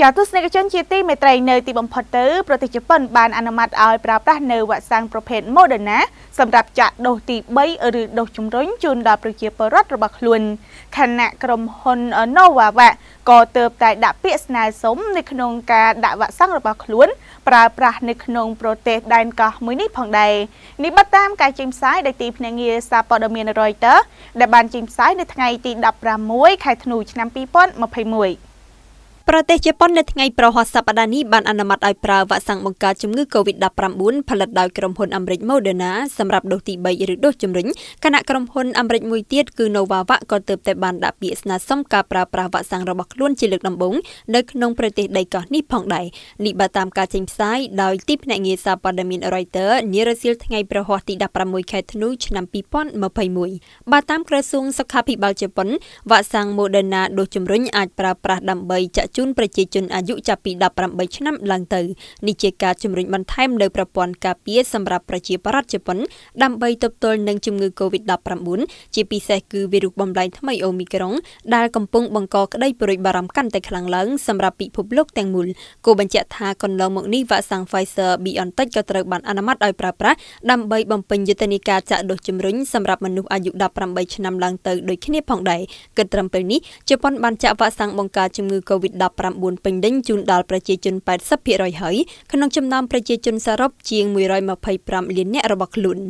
ចាទស្សនិកជនជាទីមេត្រីនៅទីបំផុតទៅប្រទេសជប៉ុនបានអនុម័តឲ្យប្រើប្រាស់នៅវ៉ាក់សាំងប្រភេទ Moderna សម្រាប់ចាក់ដូសទី3ឬដូសជំរុញជូនដល់ប្រជាពលរដ្ឋរបស់ខ្លួន ខណៈក្រុមហ៊ុន Novavax ក៏ទើបតែដាក់ពាក្យស្នើសុំនៅក្នុងការដាក់វ៉ាក់សាំងរបស់ខ្លួនប្រើប្រាស់នៅក្នុងប្រទេសដែនកោះមួយនេះផងដែរនេះបតាមការចេញផ្សាយដោយទីភ្នាក់ងារសារព័ត៌មាន Reuters ដែលបានចេញផ្សាយនៅថ្ងៃទី16ខែធ្នូឆ្នាំ2021ប្រទេសជប៉ុននៅថ្ងៃប្រហ័សសប្តាហ៍នេះបានអនុម័តឲ្យប្រើវ៉ាក់សាំងបង្ការជំងឺ Covid-19 ផលិតដោយក្រុមហ៊ុនអាមេរិក Moderna សម្រាប់ដូសទី3ឬដូសជំរុញគណៈក្រុមហ៊ុនអាមេរិកមួយទៀតគឺ Novavax ក៏ទើបតែបានដាក់ពាក្យស្នើសុំការប្រើប្រាស់វ៉ាក់សាំងរបស់ខ្លួនជាលើកដំបូងនៅក្នុងប្រទេសដីកោះនេះផងដែរនេះបើតាមការចេញផ្សាយដោយទីភ្នាក់ងារសារព័ត៌មាន Reuters នារសៀលថ្ងៃប្រហ័សទី16ខែធ្នូឆ្នាំ2021បើតាមក្រសួងសុខាភិបាលជប៉ុនវ៉ាក់សាំង Moderna ដូសជំរុញអាចប្រើប្រាស់ដើម្បីចាក់ជូនប្រជាជនអាយុចាប់ពី18ឆ្នាំឡើងទៅនេះជាការជំរុញបន្ថែមនៅប្រព័ន្ធការពារសម្រាប់ប្រជាពលរដ្ឋជប៉ុនដើម្បីទប់ទល់នឹងជំងឺ Covid-19 ជាពិសេសគឺវីរុសបំលែងថ្មីអូមីក្រុងដែលកំពុងបង្កក្តីព្រួយបារម្ភកាន់តែខ្លាំងឡើងសម្រាប់ពិភពលោកទាំងមូលគូបញ្ជាក់ថាកន្លងមកនេះវ៉ាក់សាំង Pfizer BioNTech ក៏ត្រូវបានអនុម័តឲ្យប្រើប្រាស់ដើម្បីបំពេញយុទ្ធនាការចាក់ដូសជំរុញសម្រាប់មនុស្សអាយុ18ឆ្នាំឡើងទៅដូចគ្នាផងដែរគិតត្រឹមពេលនេះជប៉ុនបានចាក់វ៉ាក់សាំងបង្ការជំងឺ Covid-19 19ពេញដេញជូនដល់ប្រជាជន80%ហើយក្នុងចំណោមប្រជាជនសរុបជាង125លាននាក់របស់ខ្លួន។